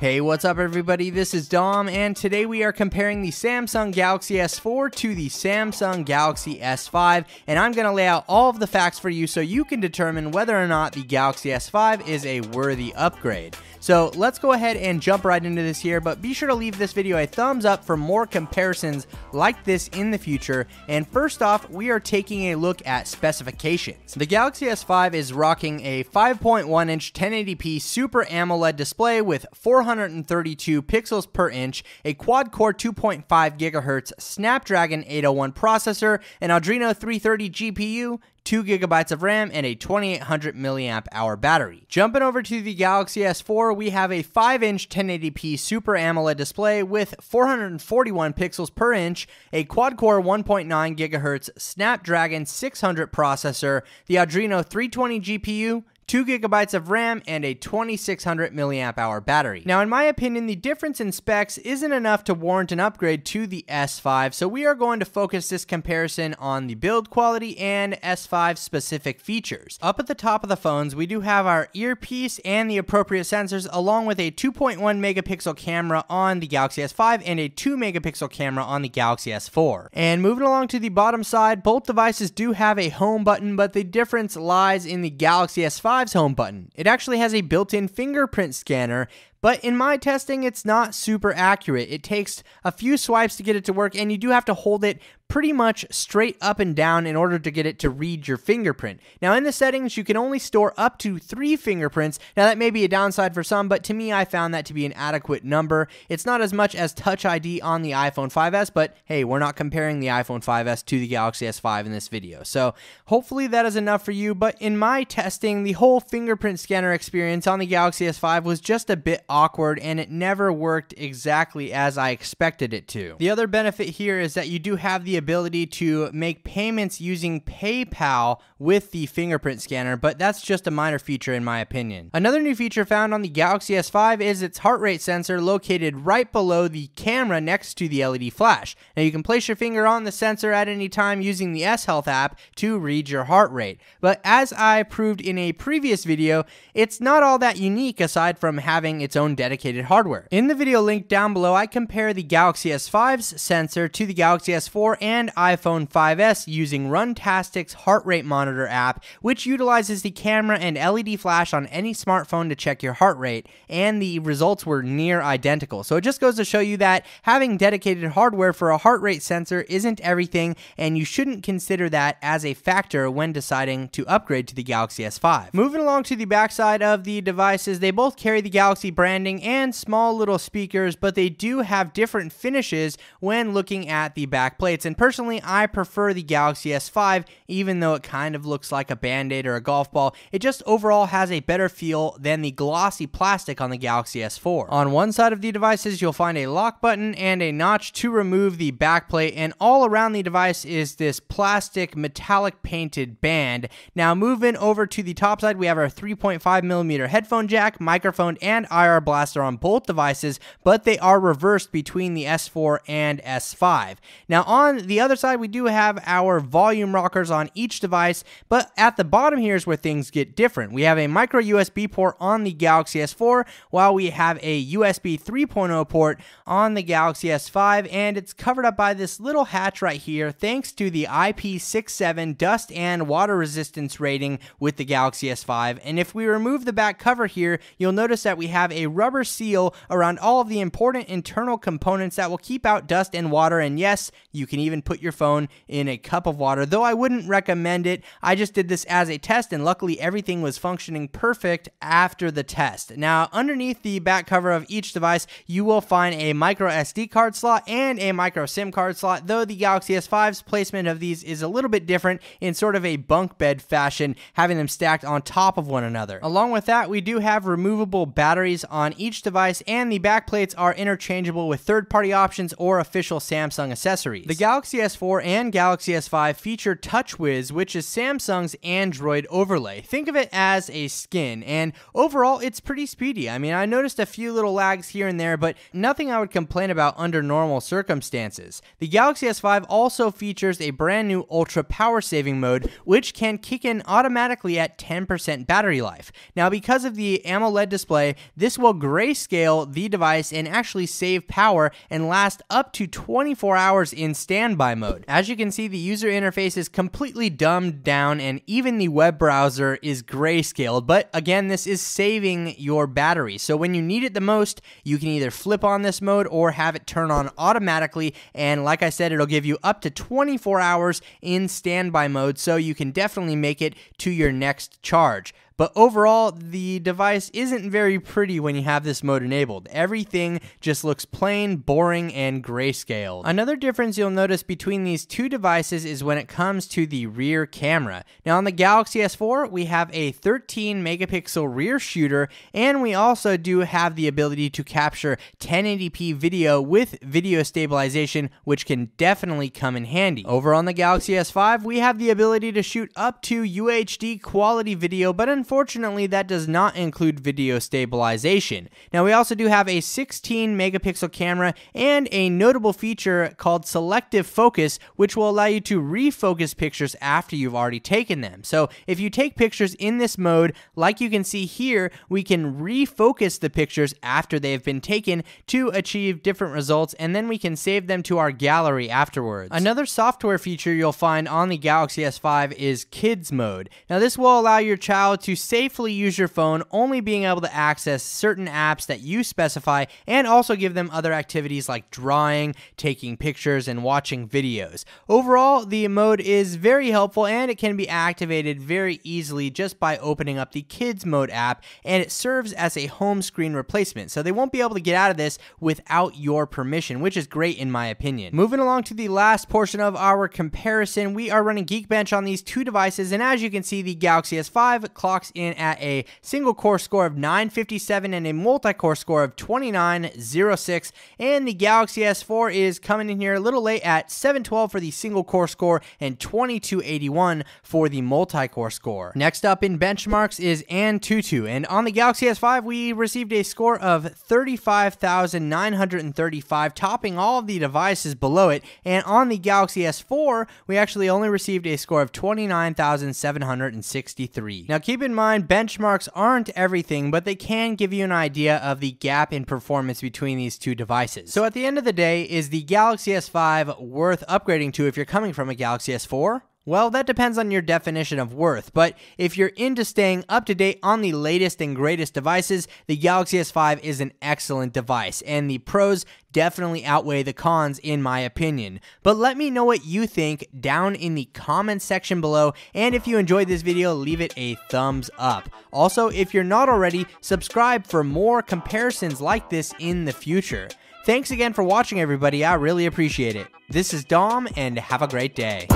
Hey, what's up everybody? This is Dom and today we are comparing the Samsung Galaxy S4 to the Samsung Galaxy S5 and I'm going to lay out all of the facts for you so you can determine whether or not the Galaxy S5 is a worthy upgrade. So let's go ahead and jump right into this here, but be sure to leave this video a thumbs up for more comparisons like this in the future. And first off, we are taking a look at specifications. The Galaxy S5 is rocking a 5.1 inch 1080p Super AMOLED display with 400 132 pixels per inch, a quad core 2.5 GHz Snapdragon 801 processor, an Adreno 330 GPU, 2 gigabytes of RAM, and a 2800 milliamp hour battery. Jumping over to the Galaxy S4, we have a 5 inch 1080p Super AMOLED display with 441 pixels per inch, a quad core 1.9 gigahertz Snapdragon 600 processor, the Adreno 320 GPU, 2 gigabytes of RAM, and a 2600 milliamp hour battery. Now, in my opinion, the difference in specs isn't enough to warrant an upgrade to the S5, so we are going to focus this comparison on the build quality and S5 specific features. Up at the top of the phones, we do have our earpiece and the appropriate sensors, along with a 2.1 megapixel camera on the Galaxy S5 and a 2 megapixel camera on the Galaxy S4. And moving along to the bottom side, both devices do have a home button, but the difference lies in the Galaxy S5 home button. It actually has a built in fingerprint scanner, but in my testing, it's not super accurate. It takes a few swipes to get it to work, and you do have to hold it pretty much straight up and down in order to get it to read your fingerprint. Now, in the settings, you can only store up to three fingerprints. Now, that may be a downside for some, but to me, I found that to be an adequate number. It's not as much as Touch ID on the iPhone 5S, but hey, we're not comparing the iPhone 5S to the Galaxy S5 in this video. So, hopefully, that is enough for you. But in my testing, the whole fingerprint scanner experience on the Galaxy S5 was just a bit awkward and it never worked exactly as I expected it to. The other benefit here is that you do have the ability to make payments using PayPal with the fingerprint scanner, but that's just a minor feature in my opinion. Another new feature found on the Galaxy S5 is its heart rate sensor located right below the camera next to the LED flash. Now you can place your finger on the sensor at any time using the S Health app to read your heart rate. But as I proved in a previous video, it's not all that unique aside from having its own dedicated hardware. In the video link down below, I compare the Galaxy S5's sensor to the Galaxy S4 and iPhone 5S using Runtastic's heart rate monitor app, which utilizes the camera and LED flash on any smartphone to check your heart rate, and the results were near identical. So it just goes to show you that having dedicated hardware for a heart rate sensor isn't everything, and you shouldn't consider that as a factor when deciding to upgrade to the Galaxy S5. Moving along to the backside of the devices, they both carry the Galaxy brand branding and small little speakers, but they do have different finishes when looking at the back plates. And personally, I prefer the Galaxy S5, even though it kind of looks like a Band-Aid or a golf ball. It just overall has a better feel than the glossy plastic on the Galaxy S4. On one side of the devices, you'll find a lock button and a notch to remove the back plate. and all around the device is this plastic metallic painted band. Now moving over to the top side, we have our 3.5 millimeter headphone jack, microphone, and IR Blaster on both devices, but they are reversed between the S4 and S5. Now on the other side, we do have our volume rockers on each device, but at the bottom here is where things get different. We have a micro USB port on the Galaxy S4, while we have a USB 3.0 port on the Galaxy S5, and it's covered up by this little hatch right here, thanks to the IP67 dust and water resistance rating with the Galaxy S5. And if we remove the back cover here, you'll notice that we have a rubber seal around all of the important internal components that will keep out dust and water. And yes, you can even put your phone in a cup of water, though I wouldn't recommend it. I just did this as a test, and luckily everything was functioning perfect after the test. Now, underneath the back cover of each device, you will find a micro SD card slot and a micro SIM card slot, though the Galaxy S5's placement of these is a little bit different in sort of a bunk bed fashion, having them stacked on top of one another. Along with that, we do have removable batteries on on each device, and the backplates are interchangeable with third party options or official Samsung accessories. The Galaxy S4 and Galaxy S5 feature TouchWiz, which is Samsung's Android overlay. Think of it as a skin, and overall, it's pretty speedy. I mean, I noticed a few little lags here and there, but nothing I would complain about under normal circumstances. The Galaxy S5 also features a brand new ultra power saving mode, which can kick in automatically at 10% battery life. Now, because of the AMOLED display, this will will grayscale the device and actually save power and last up to 24 hours in standby mode. As you can see, the user interface is completely dumbed down and even the web browser is grayscaled, but again, this is saving your battery. So when you need it the most, you can either flip on this mode or have it turn on automatically. And like I said, it'll give you up to 24 hours in standby mode, so you can definitely make it to your next charge. But overall, the device isn't very pretty when you have this mode enabled. Everything just looks plain, boring, and grayscale. Another difference you'll notice between these two devices is when it comes to the rear camera. Now on the Galaxy S4, we have a 13 megapixel rear shooter, and we also do have the ability to capture 1080p video with video stabilization, which can definitely come in handy. Over on the Galaxy S5, we have the ability to shoot up to UHD quality video, but Unfortunately, that does not include video stabilization. Now, we also do have a 16 megapixel camera and a notable feature called selective focus, which will allow you to refocus pictures after you've already taken them. So, if you take pictures in this mode, like you can see here, we can refocus the pictures after they have been taken to achieve different results, and then we can save them to our gallery afterwards. Another software feature you'll find on the Galaxy S5 is Kids Mode. Now, this will allow your child to safely use your phone, only being able to access certain apps that you specify and also give them other activities like drawing, taking pictures, and watching videos. Overall, the mode is very helpful and it can be activated very easily just by opening up the Kids Mode app and it serves as a home screen replacement. So they won't be able to get out of this without your permission, which is great in my opinion. Moving along to the last portion of our comparison, we are running Geekbench on these two devices and as you can see the Galaxy S5 clocks clocks in at a single core score of 957 and a multi core score of 2906. And the Galaxy S4 is coming in here a little late at 712 for the single core score and 2281 for the multi core score. Next up in benchmarks is AnTuTu. And on the Galaxy S5, we received a score of 35,935, topping all of the devices below it. And on the Galaxy S4, we actually only received a score of 29,763. Now keep in mind, benchmarks aren't everything, but they can give you an idea of the gap in performance between these two devices. So at the end of the day, is the Galaxy S5 worth upgrading to if you're coming from a Galaxy S4? Well, that depends on your definition of worth, but if you're into staying up to date on the latest and greatest devices, the Galaxy S5 is an excellent device, and the pros definitely outweigh the cons in my opinion. But let me know what you think down in the comments section below, and if you enjoyed this video, leave it a thumbs up. Also, if you're not already, subscribe for more comparisons like this in the future. Thanks again for watching everybody, I really appreciate it. This is Dom, and have a great day.